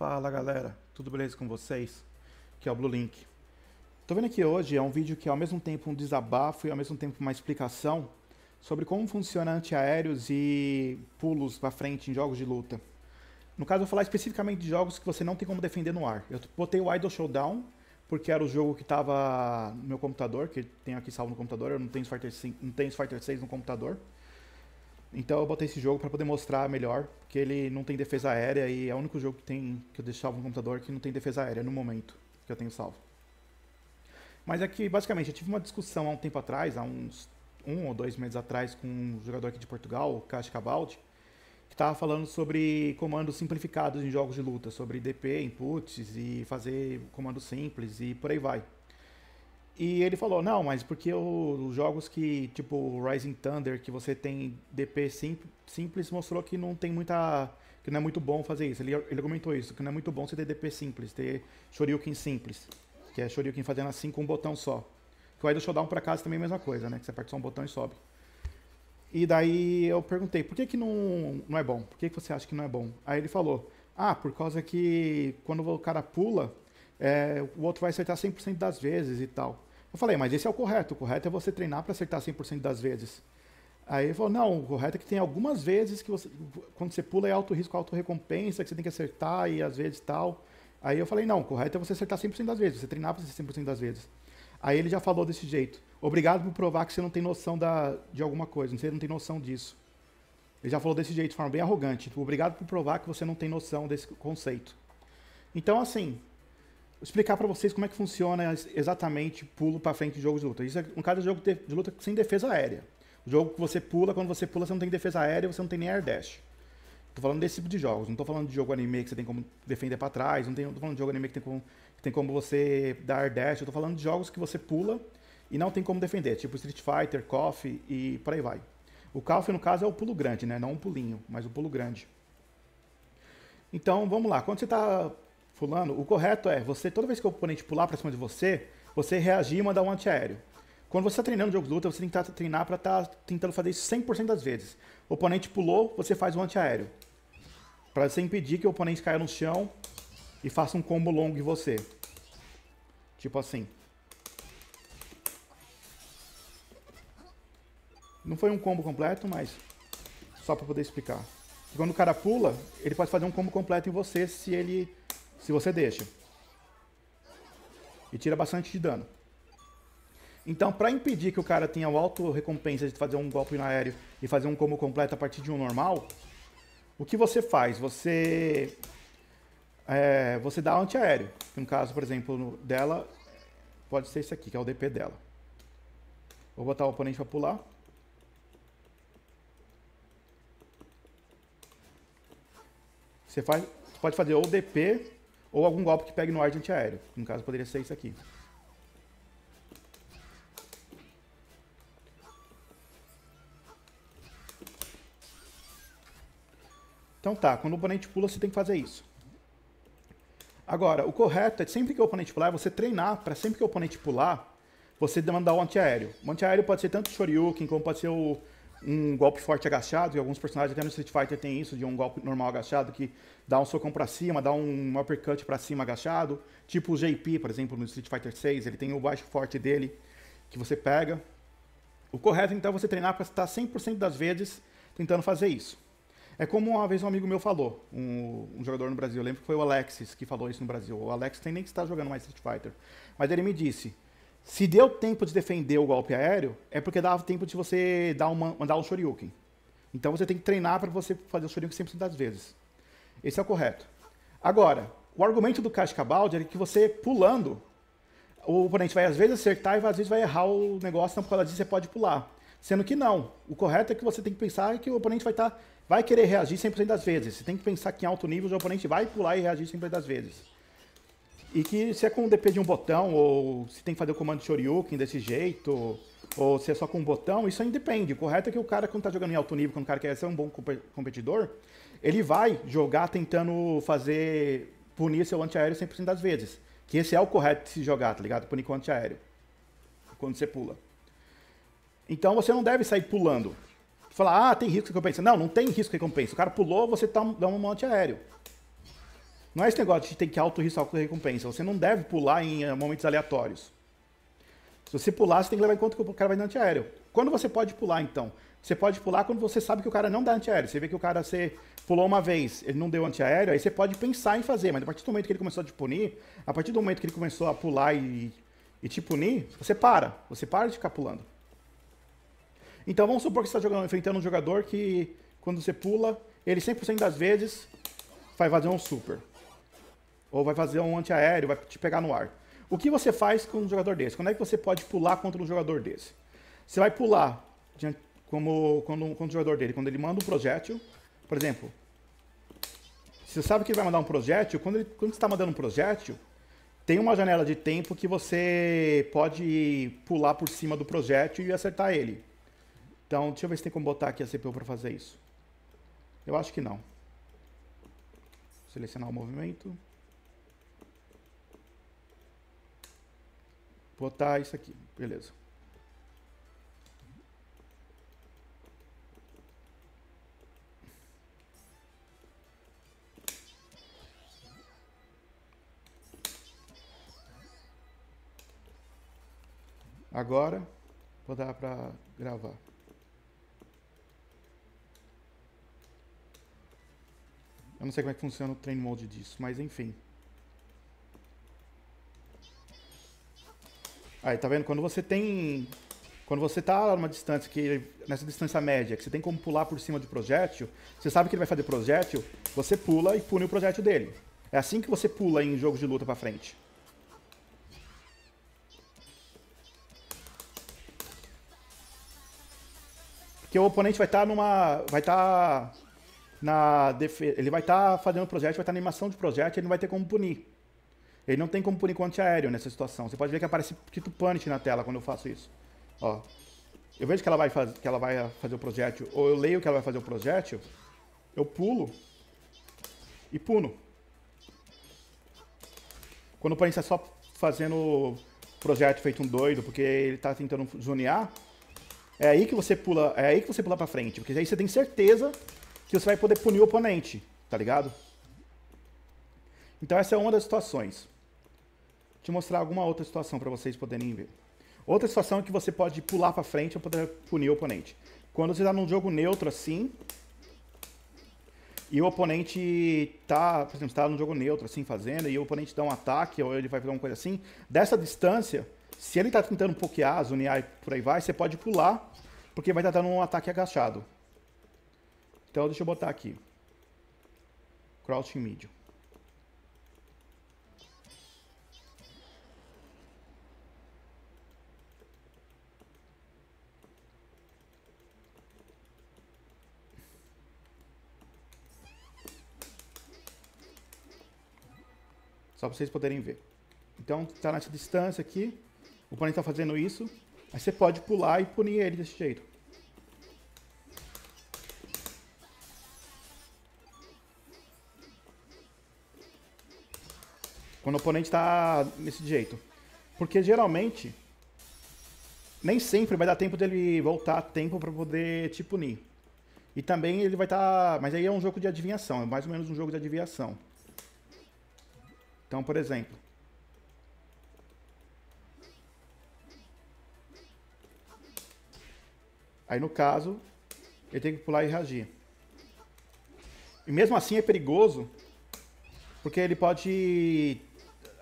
Fala galera, tudo beleza com vocês? Que é o Blue Link. Tô vendo aqui hoje é um vídeo que é ao mesmo tempo um desabafo e ao mesmo tempo uma explicação sobre como funciona antiaéreos e pulos para frente em jogos de luta. No caso, eu vou falar especificamente de jogos que você não tem como defender no ar. Eu botei o Idle Showdown, porque era o jogo que estava no meu computador, que tenho aqui salvo no computador, eu não tenho Fighter, não tenho Fighter 6 no computador. Então eu botei esse jogo para poder mostrar melhor, porque ele não tem defesa aérea e é o único jogo que tem que eu deixava no computador que não tem defesa aérea no momento que eu tenho salvo. Mas é que basicamente eu tive uma discussão há um tempo atrás, há uns um ou dois meses atrás, com um jogador aqui de Portugal, o Cash Cabaldi, que estava falando sobre comandos simplificados em jogos de luta, sobre DP, inputs e fazer comandos simples e por aí vai. E ele falou, não, mas porque os jogos que, tipo, Rising Thunder, que você tem DP sim, simples, mostrou que não tem muita. que não é muito bom fazer isso. Ele, ele comentou isso, que não é muito bom você ter DP simples, ter Shoryuken simples. Que é Shoryuken fazendo assim com um botão só. Que o Idol Showdown pra casa também é a mesma coisa, né? Que você aperta só um botão e sobe. E daí eu perguntei, por que, que não, não é bom? Por que, que você acha que não é bom? Aí ele falou, ah, por causa que quando o cara pula, é, o outro vai acertar 100% das vezes e tal. Eu falei, mas esse é o correto. O correto é você treinar para acertar 100% das vezes. Aí ele falou, não, o correto é que tem algumas vezes que você, quando você pula é alto risco, alto recompensa, que você tem que acertar e às vezes tal. Aí eu falei, não, o correto é você acertar 100% das vezes, você treinar para acertar 100% das vezes. Aí ele já falou desse jeito. Obrigado por provar que você não tem noção da, de alguma coisa, você não tem noção disso. Ele já falou desse jeito, de forma bem arrogante. Obrigado por provar que você não tem noção desse conceito. Então, assim, explicar para vocês como é que funciona exatamente pulo para frente de jogo de luta. Isso é um caso de jogo de luta sem defesa aérea. O jogo que você pula, quando você pula, você não tem defesa aérea, você não tem nem air dash. Tô falando desse tipo de jogos, não tô falando de jogo anime que você tem como defender para trás, não, tem, não tô falando de jogo anime que tem como, que tem como você dar air dash, eu tô falando de jogos que você pula e não tem como defender, tipo Street Fighter, Coffee e por aí vai. O Coffee, no caso, é o pulo grande, né? Não um pulinho, mas o um pulo grande. Então, vamos lá. Quando você tá fulano, o correto é você, toda vez que o oponente pular pra cima de você, você reagir e mandar um antiaéreo. Quando você está treinando jogo de luta, você tem que tá, treinar para estar tá tentando fazer isso 100% das vezes. O oponente pulou, você faz um antiaéreo. Para você impedir que o oponente caia no chão e faça um combo longo em você. Tipo assim. Não foi um combo completo, mas só para poder explicar. Quando o cara pula, ele pode fazer um combo completo em você se ele se você deixa. E tira bastante de dano. Então, para impedir que o cara tenha alto recompensa de fazer um golpe no aéreo e fazer um combo completo a partir de um normal, o que você faz? Você é, você dá antiaéreo. No caso, por exemplo, dela, pode ser esse aqui, que é o DP dela. Vou botar o oponente para pular. Você faz, pode fazer ou DP ou algum golpe que pegue no ar de antiaéreo. No caso, poderia ser isso aqui. Então tá, quando o oponente pula, você tem que fazer isso. Agora, o correto é sempre que o oponente pular, é você treinar para sempre que o oponente pular, você demandar o antiaéreo. O antiaéreo pode ser tanto o Shoryuken, como pode ser o um golpe forte agachado, e alguns personagens até no Street Fighter tem isso, de um golpe normal agachado que dá um socão para cima, dá um uppercut para cima agachado, tipo o JP, por exemplo, no Street Fighter 6, ele tem o baixo forte dele que você pega. O correto então é você treinar para estar 100% das vezes tentando fazer isso. É como uma vez um amigo meu falou, um, um, jogador no Brasil, eu lembro que foi o Alexis que falou isso no Brasil. O Alexis tem nem que estar jogando mais Street Fighter. Mas ele me disse, se deu tempo de defender o golpe aéreo, é porque dava tempo de você dar uma, mandar um shoryuken. Então você tem que treinar para você fazer o shoryuken 100% das vezes. Esse é o correto. Agora, o argumento do Kashka Baldi é que você pulando, o oponente vai às vezes acertar e às vezes vai errar o negócio, então por causa disso você pode pular. Sendo que não. O correto é que você tem que pensar que o oponente vai, tá, vai querer reagir 100% das vezes. Você tem que pensar que em alto nível o oponente vai pular e reagir 100% das vezes. E que se é com o DP de um botão, ou se tem que fazer o comando Shoryuken desse jeito, ou se é só com um botão, isso aí depende. O correto é que o cara, quando tá jogando em alto nível, quando o cara quer ser um bom competidor, ele vai jogar tentando fazer, punir seu antiaéreo 100% das vezes. Que esse é o correto de se jogar, tá ligado? Punir com antiaéreo. Quando você pula. Então você não deve sair pulando. Falar, ah, tem risco de recompensa. Não, não tem risco de recompensa. O cara pulou, você tá, dá um monte aéreo. Não é esse negócio de ter que risco, com recompensa. Você não deve pular em eh, momentos aleatórios. Se você pular, você tem que levar em conta que o cara vai dar antiaéreo. Quando você pode pular, então? Você pode pular quando você sabe que o cara não dá antiaéreo. Você vê que o cara você pulou uma vez, ele não deu antiaéreo, aí você pode pensar em fazer, mas a partir do momento que ele começou a te punir, a partir do momento que ele começou a pular e, e te punir, você para. Você para de ficar pulando. Então vamos supor que você está jogando, enfrentando um jogador que, quando você pula, ele 100% das vezes vai fazer um super. Ou vai fazer um antiaéreo, vai te pegar no ar. O que você faz com um jogador desse? Quando é que você pode pular contra um jogador desse? Você vai pular diante, como, quando, quando o jogador dele, quando ele manda um projétil, por exemplo, você sabe que ele vai mandar um projétil, quando, ele, quando você está mandando um projétil, tem uma janela de tempo que você pode pular por cima do projétil e acertar ele. Então, deixa eu ver se tem como botar aqui a CPU para fazer isso. Eu acho que não. Selecionar o movimento. botar isso aqui, beleza. Agora vou dar para gravar. Eu não sei como é que funciona o train mode disso, mas enfim. Aí, tá vendo? Quando você tem. Quando você tá numa distância que. nessa distância média, que você tem como pular por cima de projétil, você sabe que ele vai fazer projétil, você pula e pune o projétil dele. É assim que você pula em jogos de luta pra frente. Porque o oponente vai estar tá numa. vai estar. Tá na def... ele vai estar tá fazendo projétil, vai estar tá na animação de projétil, ele não vai ter como punir. Ele não tem como por enquanto te aéreo nessa situação. Você pode ver que aparece escrito punish na tela quando eu faço isso. Ó. Eu vejo que ela vai, faz, que ela vai fazer o projétil, ou eu leio que ela vai fazer o projétil, eu pulo e puno. Quando o punish está só fazendo projétil feito um doido, porque ele está tentando zonear, é aí que você pula, é aí que você pula para frente, porque aí você tem certeza que você vai poder punir o oponente, tá ligado? Então essa é uma das situações te mostrar alguma outra situação para vocês poderem ver. Outra situação é que você pode pular para frente ou poder punir o oponente. Quando você está num jogo neutro assim, e o oponente está por exemplo, está num jogo neutro assim fazendo, e o oponente dá um ataque ou ele vai fazer alguma coisa assim, dessa distância, se ele está tentando pokear, zonear e por aí vai, você pode pular, porque vai estar tá dando um ataque agachado. Então deixa eu botar aqui. Crouching medium. Só para vocês poderem ver. Então, está nessa distância aqui. O oponente está fazendo isso. Aí você pode pular e punir ele desse jeito. Quando o oponente está desse jeito. Porque geralmente, nem sempre vai dar tempo dele voltar a tempo para poder te punir. E também ele vai estar... Tá... Mas aí é um jogo de adivinhação, é mais ou menos um jogo de adivinhação. Então, por exemplo, Aí, no caso, ele tem que pular e reagir. E mesmo assim é perigoso, porque ele pode,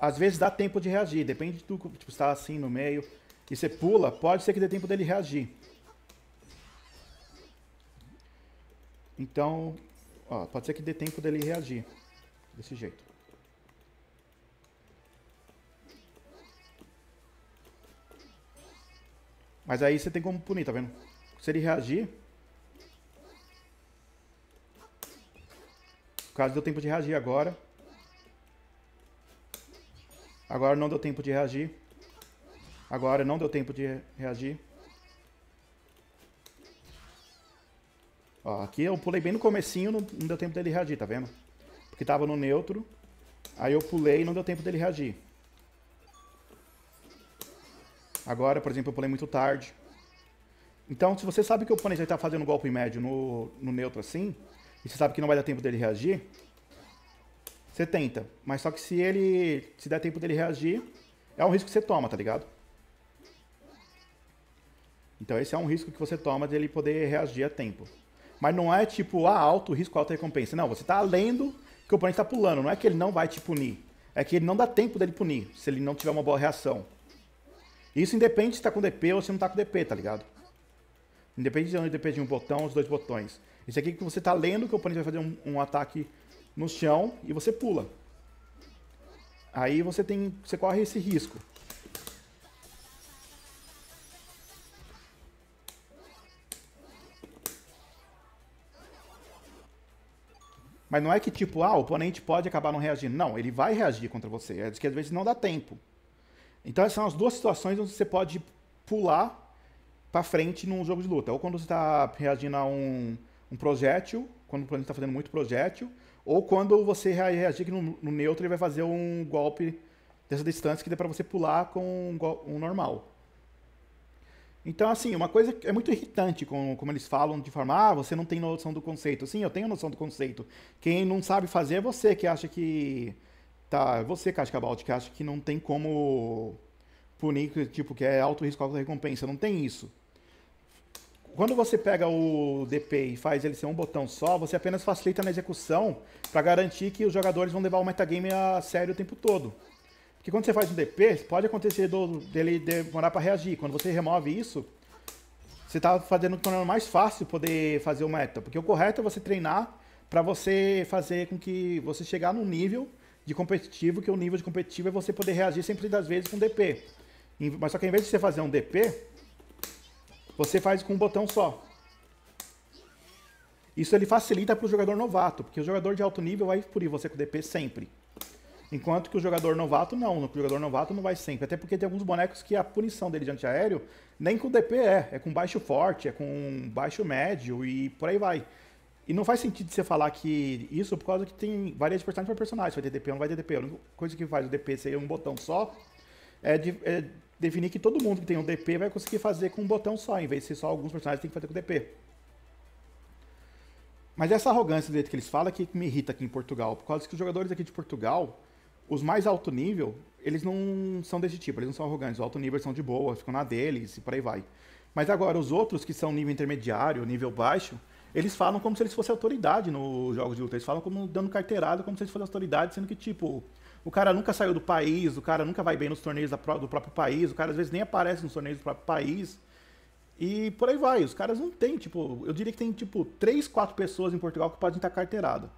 às vezes, dar tempo de reagir. Depende de tipo, está assim no meio e você pula, pode ser que dê tempo dele reagir. Então, ó, pode ser que dê tempo dele reagir, desse jeito. Mas aí você tem como punir, tá vendo? Se ele reagir... No caso, deu tempo de reagir agora. Agora não deu tempo de reagir. Agora não deu tempo de reagir. Ó, aqui eu pulei bem no comecinho, não, não deu tempo dele reagir, tá vendo? Porque tava no neutro. Aí eu pulei e não deu tempo dele reagir. Agora, por exemplo, eu pulei muito tarde. Então, se você sabe que o oponente está fazendo um golpe médio no, no neutro assim, e você sabe que não vai dar tempo dele reagir, você tenta. Mas só que se ele. Se der tempo dele reagir, é um risco que você toma, tá ligado? Então esse é um risco que você toma dele ele poder reagir a tempo. Mas não é tipo, ah, alto risco, alta recompensa. Não, você tá lendo que o oponente tá pulando. Não é que ele não vai te punir. É que ele não dá tempo dele punir, se ele não tiver uma boa reação. Isso independe se tá com DP ou se não tá com DP, tá ligado? Independe de onde DP de um botão, os dois botões. Isso aqui que você tá lendo que o oponente vai fazer um, um ataque no chão e você pula. Aí você tem, você corre esse risco. Mas não é que tipo, ah, o oponente pode acabar não reagindo. Não, ele vai reagir contra você. É que às vezes não dá tempo. Então essas são as duas situações onde você pode pular para frente num jogo de luta. Ou quando você está reagindo a um, um projétil, quando o planeta está fazendo muito projétil, ou quando você reagir no, no neutro ele vai fazer um golpe dessa distância que dá para você pular com um, um, normal. Então, assim, uma coisa que é muito irritante com, como eles falam de forma, ah, você não tem noção do conceito. Sim, eu tenho noção do conceito. Quem não sabe fazer é você que acha que Tá, é você, Cascabaldi, que acha que não tem como punir, tipo, que é alto risco, alta recompensa. Não tem isso. Quando você pega o DP e faz ele ser um botão só, você apenas facilita na execução para garantir que os jogadores vão levar o metagame a sério o tempo todo. Porque quando você faz um DP, pode acontecer do, dele demorar para reagir. Quando você remove isso, você está fazendo tornando mais fácil poder fazer o meta, porque o correto é você treinar para você fazer com que você chegar num nível de competitivo, que o nível de competitivo é você poder reagir sempre das vezes com DP. Mas só que em vez de você fazer um DP, você faz com um botão só. Isso ele facilita para o jogador novato, porque o jogador de alto nível vai punir você com DP sempre. Enquanto que o jogador novato não, o jogador novato não vai sempre. Até porque tem alguns bonecos que a punição dele de antiaéreo nem com DP é, é com baixo forte, é com baixo médio e por aí vai. E não faz sentido você falar que isso por causa que tem várias personagens para personagens. Vai ter DP ou não vai ter DP. A única coisa que faz o DP ser um botão só é, de, é, definir que todo mundo que tem um DP vai conseguir fazer com um botão só, em vez de ser só alguns personagens que tem que fazer com DP. Mas essa arrogância do jeito que eles falam que me irrita aqui em Portugal. Por causa que os jogadores aqui de Portugal, os mais alto nível, eles não são desse tipo, eles não são arrogantes. Os alto nível são de boa, ficam na deles e por aí vai. Mas agora, os outros que são nível intermediário, nível baixo, eles falam como se eles fossem autoridade nos jogos de luta. Eles falam como dando carteirada, como se eles fossem autoridade, sendo que, tipo, o cara nunca saiu do país, o cara nunca vai bem nos torneios do próprio país, o cara às vezes nem aparece nos torneios do próprio país. E por aí vai. Os caras não tem, tipo, eu diria que tem, tipo, três, quatro pessoas em Portugal que podem estar carteirada.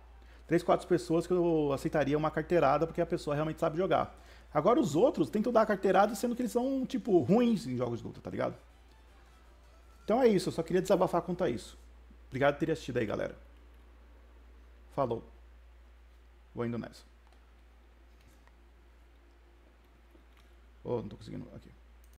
Três, quatro pessoas que eu aceitaria uma carteirada porque a pessoa realmente sabe jogar. Agora os outros tentam dar carteirada sendo que eles são, tipo, ruins em jogos de luta, tá ligado? Então é isso, eu só queria desabafar quanto a isso. Obrigado por ter assistido aí, galera. Falou. Vou indo nessa. Oh, não tô conseguindo. Aqui.